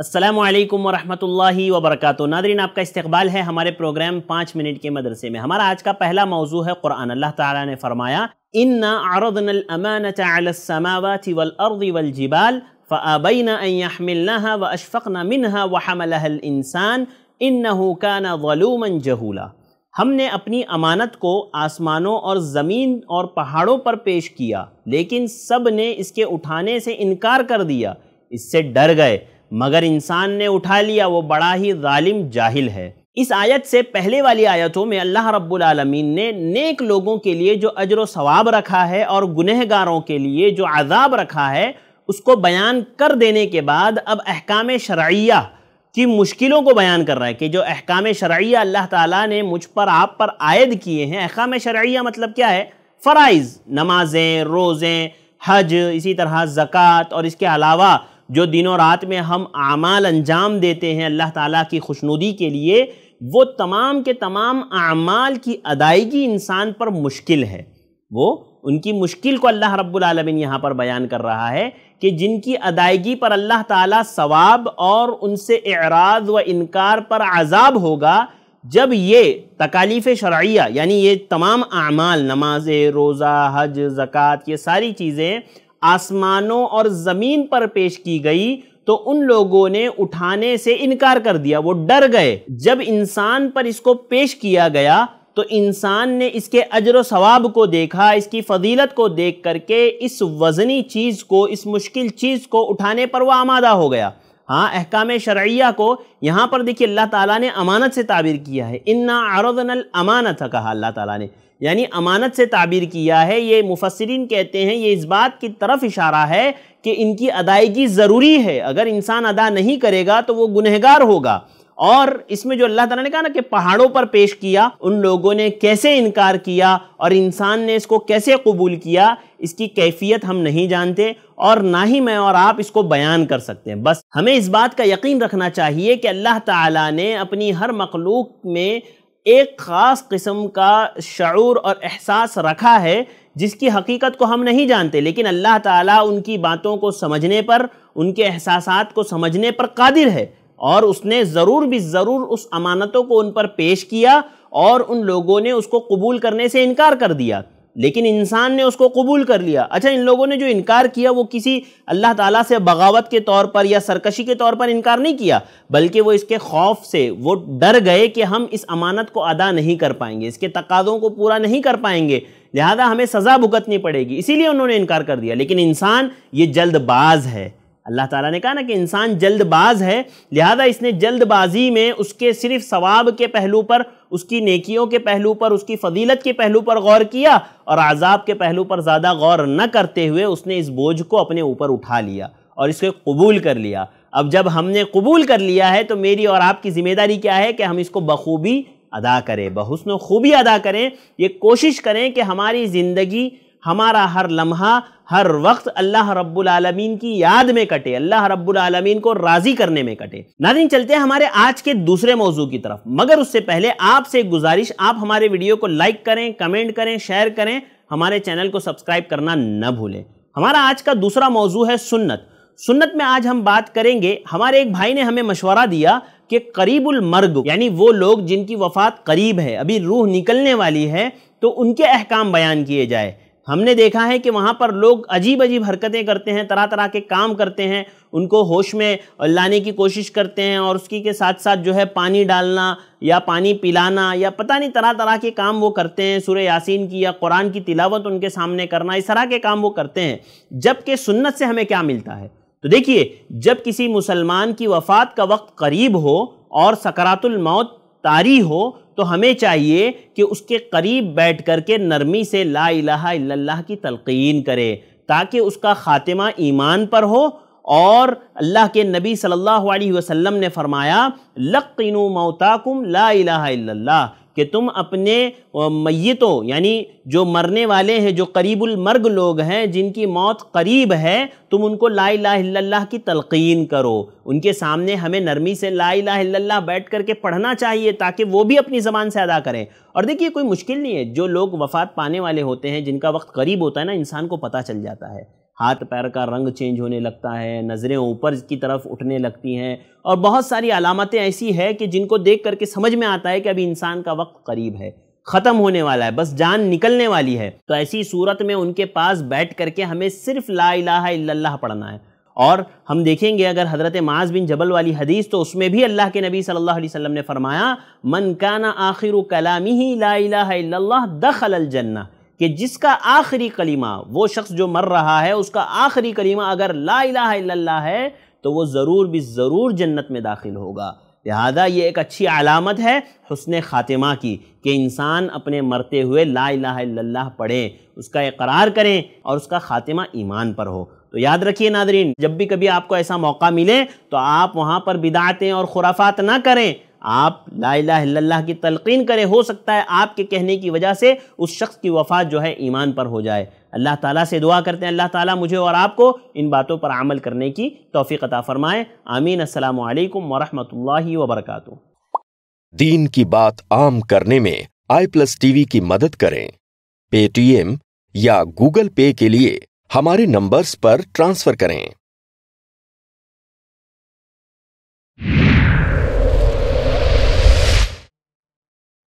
असलम वरहमल वबरक नादरीन आपका इस्तबाल है हमारे प्रोग्राम पाँच मिनट के मदरसे में हमारा आज का पहला मौजू है कुरान अल्लाह ताला ने फरमाया इन्ना आरदनमानतमावत व अशफ़ना मिनहा वहमल इंसान इन काना जहूला हमने अपनी अमानत को आसमानों और ज़मीन और पहाड़ों पर पेश किया लेकिन सब ने इसके उठाने से इनकार कर दिया इससे डर गए मगर इंसान ने उठा लिया वो बड़ा ही जालिम जाहिल है इस आयत से पहले वाली आयतों में अल्लाह रब्बुल आलमीन ने नेक लोगों के लिए जो अजर सवाब रखा है और गुनहगारों के लिए जो आज़ाब रखा है उसको बयान कर देने के बाद अब अहकाम शर्या की मुश्किलों को बयान कर रहा है कि जो अहकाम शर्या अल्लाह ताला ने मुझ पर आप पर आयद किए हैं अहकाम शर्या मतलब क्या है फ़राइज़ नमाज़ें रोज़ें हज इसी तरह ज़क़़त और इसके अलावा जो दिनों रात में हम आमाल अंजाम देते हैं अल्लाह ताला की खुशनुदी के लिए वो तमाम के तमाम आमाल की अदायगी इंसान पर मुश्किल है वो उनकी मुश्किल को अल्लाह रब्बुल आलमीन यहाँ पर बयान कर रहा है कि जिनकी अदायगी पर अल्लाह ताला सवाब और उनसे एराज व इनकार पर आज़ाब होगा जब ये तकालीफ़ शरिया यानी ये तमाम आमाल नमाज रोज़ा हज ज़क़़त ये सारी चीज़ें आसमानों और ज़मीन पर पेश की गई तो उन लोगों ने उठाने से इनकार कर दिया वो डर गए जब इंसान पर इसको पेश किया गया तो इंसान ने इसके अजर सवाब को देखा इसकी फजीलत को देख करके इस वज़नी चीज़ को इस मुश्किल चीज़ को उठाने पर वह आमादा हो गया हाँ अहकाम शरिया को यहाँ पर देखिए अल्लाह ताला ने अमानत से ताबीर किया है इन्ना आरदनल अमानत कहा अल्लाह ताला ने यानी अमानत से ताबीर किया है ये मुफसरिन कहते हैं ये इस बात की तरफ इशारा है कि इनकी अदायगी ज़रूरी है अगर इंसान अदा नहीं करेगा तो वो गुनहगार होगा और इसमें जो अल्लाह ताला ने कहा ना कि पहाड़ों पर पेश किया उन लोगों ने कैसे इनकार किया और इंसान ने इसको कैसे कबूल किया इसकी कैफियत हम नहीं जानते और ना ही मैं और आप इसको बयान कर सकते हैं बस हमें इस बात का यकीन रखना चाहिए कि अल्लाह ताला ने अपनी हर मखलूक में एक ख़ास किस्म का शूर और एहसास रखा है जिसकी हकीकत को हम नहीं जानते लेकिन अल्लाह ताला उनकी बातों को समझने पर उनके एहसास को समझने पर कादिर है और उसने ज़रूर भी ज़रूर उस अमानतों को उन पर पेश किया और उन लोगों ने उसको कबूल करने से इनकार कर दिया लेकिन इंसान ने उसको कबूल कर लिया अच्छा इन लोगों ने जो इनकार किया वो किसी अल्लाह ताला से बगावत के तौर पर या सरकशी के तौर पर इनकार नहीं किया बल्कि वो इसके खौफ से वो डर गए कि हम इस अमानत को अदा नहीं कर पाएंगे इसके तकाज़ों को पूरा नहीं कर पाएंगे लिहाजा हमें सज़ा भुगतनी पड़ेगी इसीलिए उन्होंने इनकार कर दिया लेकिन इंसान ये जल्दबाज है अल्लाह ताला ने कहा ना कि इंसान जल्दबाज है लिहाजा इसने जल्दबाजी में उसके सिर्फ सवाब के पहलू पर उसकी नेकियों के पहलू पर उसकी फजीलत के पहलू पर गौर किया और आज़ाब के पहलू पर ज़्यादा गौर न करते हुए उसने इस बोझ को अपने ऊपर उठा लिया और इसको कबूल कर लिया अब जब हमने कबूल कर लिया है तो मेरी और आपकी ज़िम्मेदारी क्या है कि हम इसको बखूबी अदा करें बहुसन खूबी अदा करें ये कोशिश करें कि हमारी ज़िंदगी हमारा हर लम्हा हर वक्त अल्लाह रब्बुल आलमीन की याद में कटे अल्लाह रब्बुल आलमीन को राज़ी करने में कटे नादिन चलते हैं हमारे आज के दूसरे मौजू की तरफ मगर उससे पहले आपसे गुजारिश आप हमारे वीडियो को लाइक करें कमेंट करें शेयर करें हमारे चैनल को सब्सक्राइब करना न भूलें हमारा आज का दूसरा मौजू है सुन्नत सुन्नत में आज हम बात करेंगे हमारे एक भाई ने हमें मशवरा दिया कि करीबुल मर्ग यानी वो लोग जिनकी वफात करीब है अभी रूह निकलने वाली है तो उनके अहकाम बयान किए जाए हमने देखा है कि वहाँ पर लोग अजीब अजीब हरकतें करते हैं तरह तरह के काम करते हैं उनको होश में लाने की कोशिश करते हैं और उसकी के साथ साथ जो है पानी डालना या पानी पिलाना या पता नहीं तरह तरह के काम वो करते हैं सूर्य यासीन की या कुरान की तिलावत उनके सामने करना इस तरह के काम वो करते हैं जबकि सुन्नत से हमें क्या मिलता है तो देखिए जब किसी मुसलमान की वफात का वक्त करीब हो और सकरातुल मौत तारी हो तो हमें चाहिए कि उसके करीब बैठ कर के नरमी से ला इलाहा की तलकीन करे ताकि उसका ख़ात्मा ईमान पर हो और अल्लाह के नबी सल्लल्लाहु अलैहि वसल्लम ने फरमाया लक़िनु मौताकुम ला इलाहा इल्लल्लाह कि तुम अपने मैतों यानी जो मरने वाले हैं जो करीबुल मर्ग लोग हैं जिनकी मौत करीब है तुम उनको ला ला की तलकिन करो उनके सामने हमें नरमी से ला इलाह बैठ करके पढ़ना चाहिए ताकि वो भी अपनी ज़बान से अदा करें और देखिए कोई मुश्किल नहीं है जो लोग वफात पाने वाले होते हैं जिनका वक्त करीब होता है ना इंसान को पता चल जाता है हाथ पैर का रंग चेंज होने लगता है नज़रें ऊपर की तरफ उठने लगती हैं और बहुत सारी अलामतें ऐसी है कि जिनको देख करके समझ में आता है कि अभी इंसान का वक्त करीब है ख़त्म होने वाला है बस जान निकलने वाली है तो ऐसी सूरत में उनके पास बैठ करके हमें सिर्फ ला इलाहा पढ़ना है और हम देखेंगे अगर हज़रत माज बिन जबल वाली हदीस तो उसमें भी अल्लाह के नबी सल्लल्लाहु अलैहि वसल्लम ने फरमाया मन काना आखिर कलामी ही ला इलाहा दखल जन्ना कि जिसका आखिरी कलीमा वो शख्स जो मर रहा है उसका आखिरी कलीमा अगर ला इला है तो वो ज़रूर भी ज़रूर जन्नत में दाखिल होगा लिहाजा ये एक अच्छी अलामत है हसन ख़ातिमा की कि इंसान अपने मरते हुए ला इला पढ़ें उसका इकरार करें और उसका ख़ातिमा ईमान पर हो तो याद रखिए नादरीन जब भी कभी आपको ऐसा मौका मिले तो आप वहाँ पर बिदातें और खुराफात ना करें आप ला की तलकिन करें हो सकता है आपके कहने की वजह से उस शख्स की वफात जो है ईमान पर हो जाए अल्लाह ताला से दुआ करते हैं अल्लाह ताला मुझे और आपको इन बातों पर अमल करने की तोफ़ी अता फ़रमाएँ आमीन असल वरहमल वबरक दीन की बात आम करने में आई प्लस टी की मदद करें पेटीएम या गूगल पे के लिए हमारे नंबर्स पर ट्रांसफ़र करें